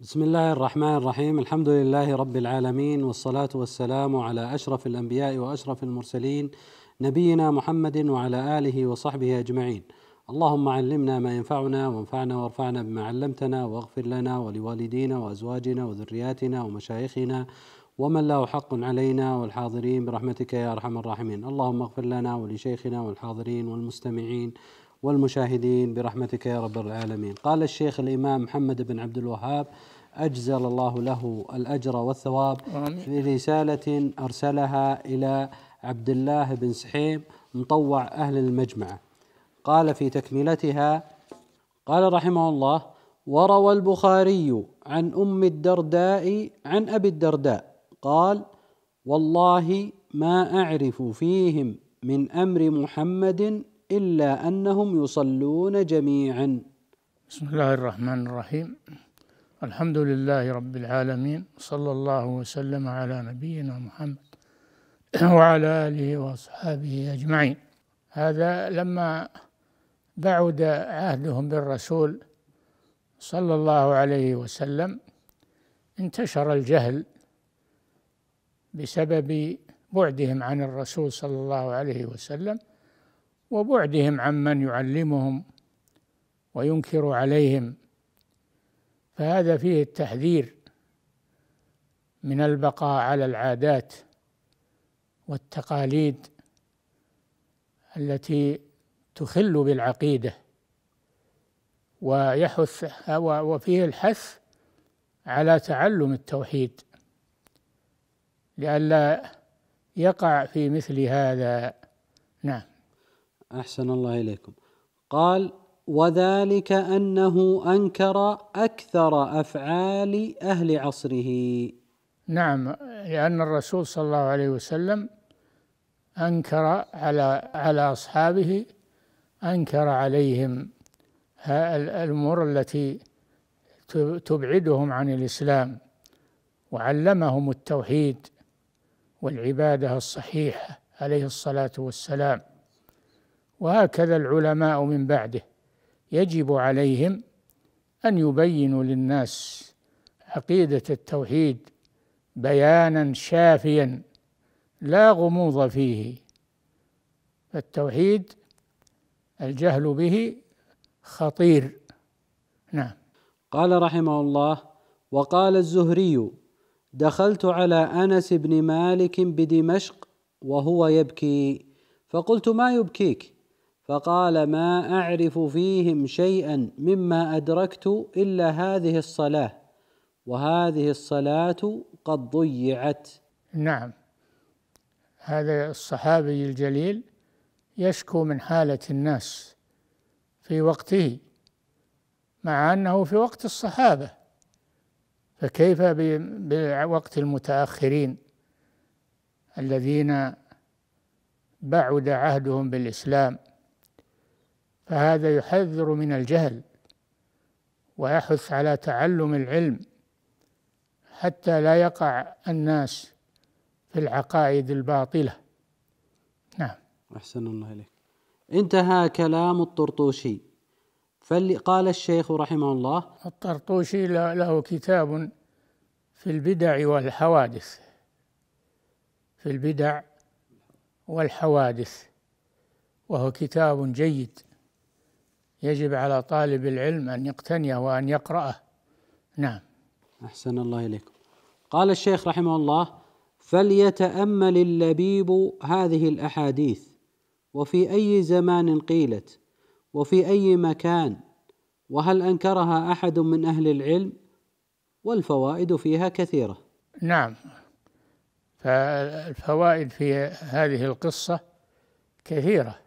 بسم الله الرحمن الرحيم الحمد لله رب العالمين والصلاه والسلام على اشرف الانبياء واشرف المرسلين نبينا محمد وعلى اله وصحبه اجمعين اللهم علمنا ما ينفعنا وانفعنا وارفعنا بما علمتنا واغفر لنا ولوالدينا وازواجنا وذرياتنا ومشايخنا ومن له حق علينا والحاضرين برحمتك يا ارحم الراحمين اللهم اغفر لنا ولشيخنا والحاضرين والمستمعين والمشاهدين برحمتك يا رب العالمين قال الشيخ الإمام محمد بن عبد الوهاب أجزل الله له الأجر والثواب آمين. في رسالة أرسلها إلى عبد الله بن سحيم مطوع أهل المجمعة قال في تكملتها قال رحمه الله وروى البخاري عن أم الدرداء عن أبي الدرداء قال والله ما أعرف فيهم من أمر محمد إلا أنهم يصلون جميعا بسم الله الرحمن الرحيم الحمد لله رب العالمين صلى الله وسلم على نبينا محمد وعلى آله وأصحابه أجمعين هذا لما بعد عهدهم بالرسول صلى الله عليه وسلم انتشر الجهل بسبب بعدهم عن الرسول صلى الله عليه وسلم وبعدهم عمن يعلمهم وينكر عليهم فهذا فيه التحذير من البقاء على العادات والتقاليد التي تخل بالعقيده ويحث وفيه الحث على تعلم التوحيد لئلا يقع في مثل هذا نعم أحسن الله إليكم قال وذلك أنه أنكر أكثر أفعال أهل عصره نعم لأن الرسول صلى الله عليه وسلم أنكر على على أصحابه أنكر عليهم الأمور التي تبعدهم عن الإسلام وعلمهم التوحيد والعبادة الصحيحة عليه الصلاة والسلام وهكذا العلماء من بعده يجب عليهم أن يبينوا للناس عقيدة التوحيد بيانا شافيا لا غموض فيه فالتوحيد الجهل به خطير نعم قال رحمه الله وقال الزهري دخلت على انس بن مالك بدمشق وهو يبكي فقلت ما يبكيك فقال ما اعرف فيهم شيئا مما ادركت الا هذه الصلاه وهذه الصلاه قد ضيعت نعم هذا الصحابي الجليل يشكو من حاله الناس في وقته مع انه في وقت الصحابه فكيف بوقت المتاخرين الذين بعد عهدهم بالاسلام فهذا يحذر من الجهل ويحث على تعلم العلم حتى لا يقع الناس في العقائد الباطله نعم احسن الله اليك انتهى كلام الطرطوشي فقال الشيخ رحمه الله الطرطوشي له كتاب في البدع والحوادث في البدع والحوادث وهو كتاب جيد يجب على طالب العلم أن يقتنيه وأن يقرأه نعم أحسن الله إليكم قال الشيخ رحمه الله فليتأمل اللبيب هذه الأحاديث وفي أي زمان قيلت وفي أي مكان وهل أنكرها أحد من أهل العلم والفوائد فيها كثيرة نعم فالفوائد في هذه القصة كثيرة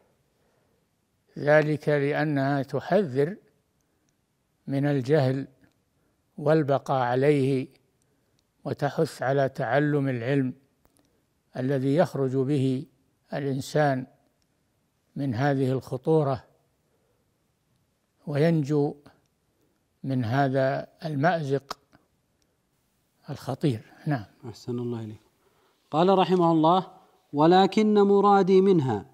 ذلك لأنها تحذر من الجهل والبقاء عليه وتحث على تعلم العلم الذي يخرج به الإنسان من هذه الخطورة وينجو من هذا المأزق الخطير نعم أحسن الله إليك قال رحمه الله ولكن مرادي منها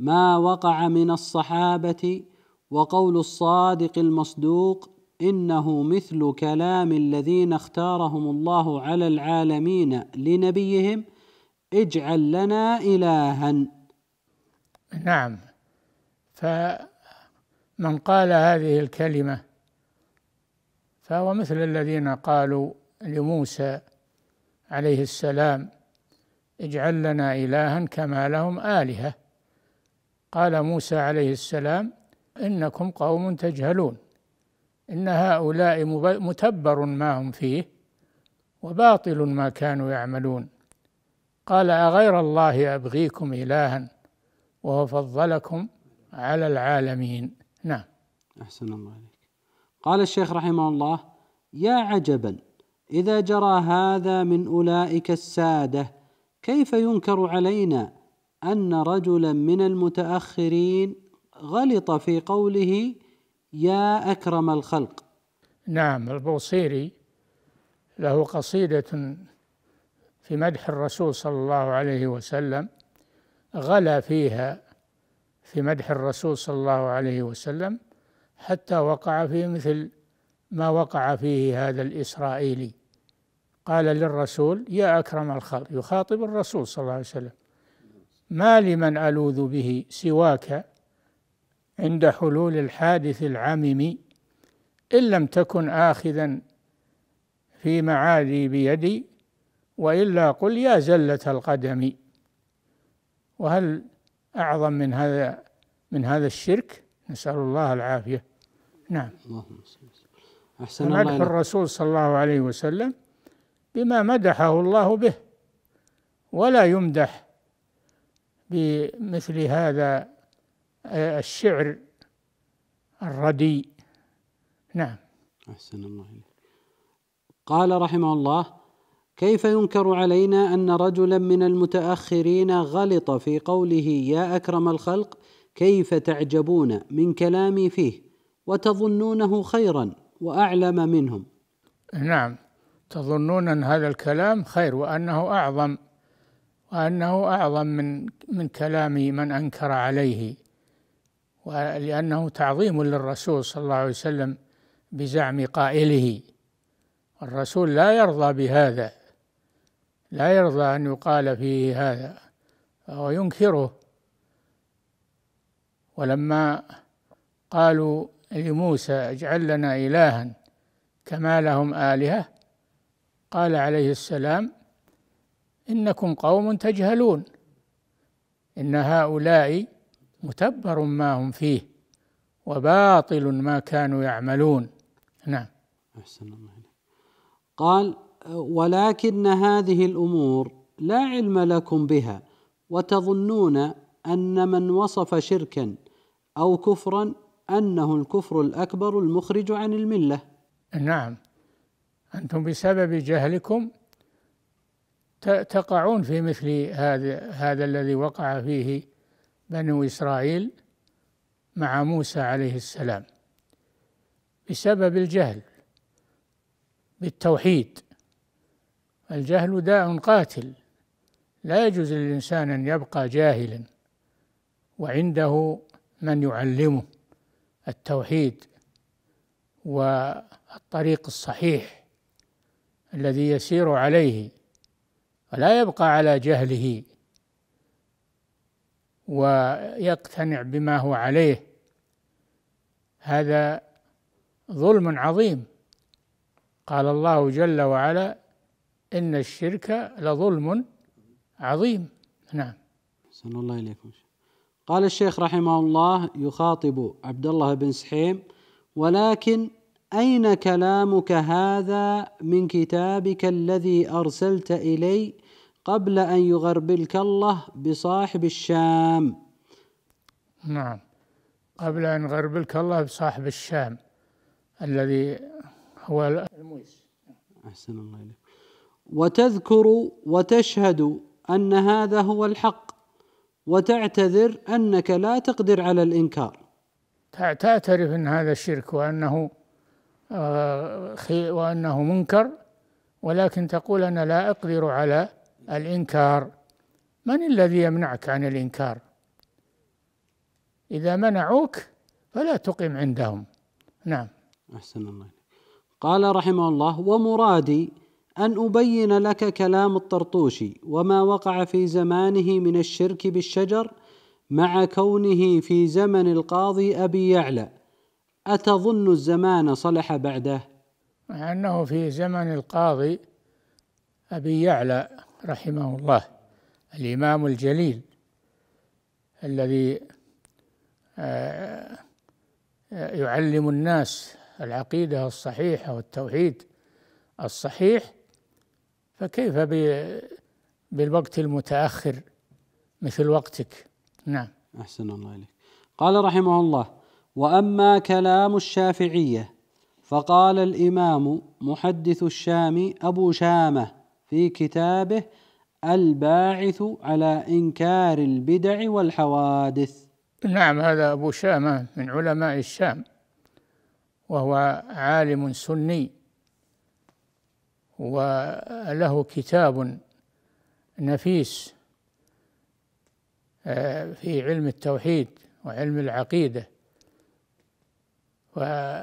ما وقع من الصحابه وقول الصادق المصدوق انه مثل كلام الذين اختارهم الله على العالمين لنبيهم اجعل لنا الها نعم فمن قال هذه الكلمه فهو مثل الذين قالوا لموسى عليه السلام اجعل لنا الها كما لهم الهه قال موسى عليه السلام انكم قوم تجهلون ان هؤلاء متبر ما هم فيه وباطل ما كانوا يعملون قال اغير الله ابغيكم الها وهو فضلكم على العالمين نعم احسن الله عليك قال الشيخ رحمه الله يا عجبا اذا جرى هذا من اولئك الساده كيف ينكر علينا ان رجلا من المتاخرين غلط في قوله يا اكرم الخلق نعم البوصيري له قصيده في مدح الرسول صلى الله عليه وسلم غلا فيها في مدح الرسول صلى الله عليه وسلم حتى وقع في مثل ما وقع فيه هذا الاسرائيلي قال للرسول يا اكرم الخلق يخاطب الرسول صلى الله عليه وسلم ما لمن ألوذ به سواك عند حلول الحادث العمم إن لم تكن آخذا في معادي بيدي وإلا قل يا زلة القدم وهل أعظم من هذا من هذا الشرك نسأل الله العافية نعم اللهم أحسن الله مدح الرسول صلى الله عليه وسلم بما مدحه الله به ولا يمدح بمثل هذا آه، الشعر الردي نعم أحسن الله قال رحمه الله كيف ينكر علينا أن رجلا من المتأخرين غلط في قوله يا أكرم الخلق كيف تعجبون من كلامي فيه وتظنونه خيرا وأعلم منهم نعم تظنون أن هذا الكلام خير وأنه أعظم وأنه أعظم من من كلام من أنكر عليه ولأنه تعظيم للرسول صلى الله عليه وسلم بزعم قائله الرسول لا يرضى بهذا لا يرضى أن يقال فيه هذا فهو ينكره ولما قالوا لموسى اجعل لنا إلها كما لهم آلهة قال عليه السلام إنكم قوم تجهلون إن هؤلاء متبر ما هم فيه وباطل ما كانوا يعملون نعم أحسن الله قال ولكن هذه الأمور لا علم لكم بها وتظنون أن من وصف شركا أو كفرا أنه الكفر الأكبر المخرج عن الملة نعم أنتم بسبب جهلكم تقعون في مثل هذا هذا الذي وقع فيه بنو إسرائيل مع موسى عليه السلام بسبب الجهل بالتوحيد الجهل داء قاتل لا يجوز للإنسان أن يبقى جاهلا وعنده من يعلمه التوحيد والطريق الصحيح الذي يسير عليه ولا يبقى على جهله ويقتنع بما هو عليه هذا ظلم عظيم قال الله جل وعلا إن الشرك لظلم عظيم نعم صلى الله إليكم قال الشيخ رحمه الله يخاطب عبد الله بن سحيم ولكن اين كلامك هذا من كتابك الذي ارسلت الي قبل ان يغربلك الله بصاحب الشام نعم قبل ان يغربلك الله بصاحب الشام الذي هو المويس احسن الله اليك وتذكر وتشهد ان هذا هو الحق وتعتذر انك لا تقدر على الانكار تعترف ان هذا الشرك وانه وأنه منكر ولكن تقول أنا لا أقدر على الإنكار من الذي يمنعك عن الإنكار إذا منعوك فلا تقم عندهم نعم أحسن الله قال رحمه الله ومرادي أن أبين لك كلام الطرطوشي وما وقع في زمانه من الشرك بالشجر مع كونه في زمن القاضي أبي يعلى أتظن الزمان صلح بعده مع أنه في زمن القاضي أبي يعلى رحمه الله الإمام الجليل الذي آه، آه، يعلم الناس العقيدة الصحيحة والتوحيد الصحيح فكيف بالوقت المتأخر مثل وقتك نعم أحسن الله إليك قال رحمه الله واما كلام الشافعيه فقال الامام محدث الشام ابو شامه في كتابه الباعث على انكار البدع والحوادث نعم هذا ابو شامه من علماء الشام وهو عالم سني وله كتاب نفيس آه، في علم التوحيد وعلم العقيده و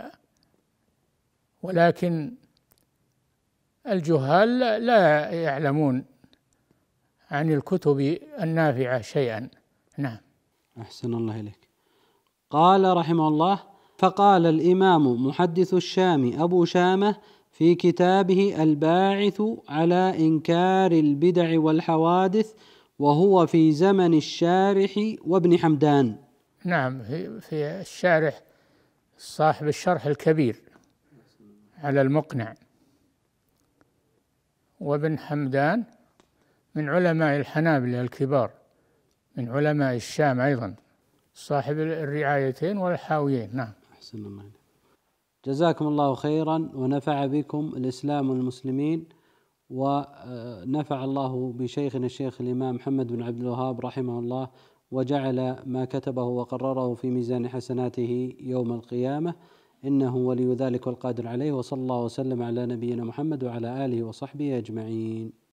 ولكن الجهال لا يعلمون عن الكتب النافعة شيئا نعم أحسن الله إليك قال رحمه الله فقال الإمام محدث الشام أبو شامة في كتابه الباعث على إنكار البدع والحوادث وهو في زمن الشارح وابن حمدان نعم في الشارح صاحب الشرح الكبير على المقنع وابن حمدان من علماء الحنابلة الكبار من علماء الشام أيضا صاحب الرعايتين والحاويين نعم أحسن الله جزاكم الله خيرا ونفع بكم الإسلام والمسلمين ونفع الله بشيخنا الشيخ الإمام محمد بن عبد الوهاب رحمه الله وجعل ما كتبه وقرره في ميزان حسناته يوم القيامه انه ولي ذلك والقادر عليه وصلى الله وسلم على نبينا محمد وعلى اله وصحبه اجمعين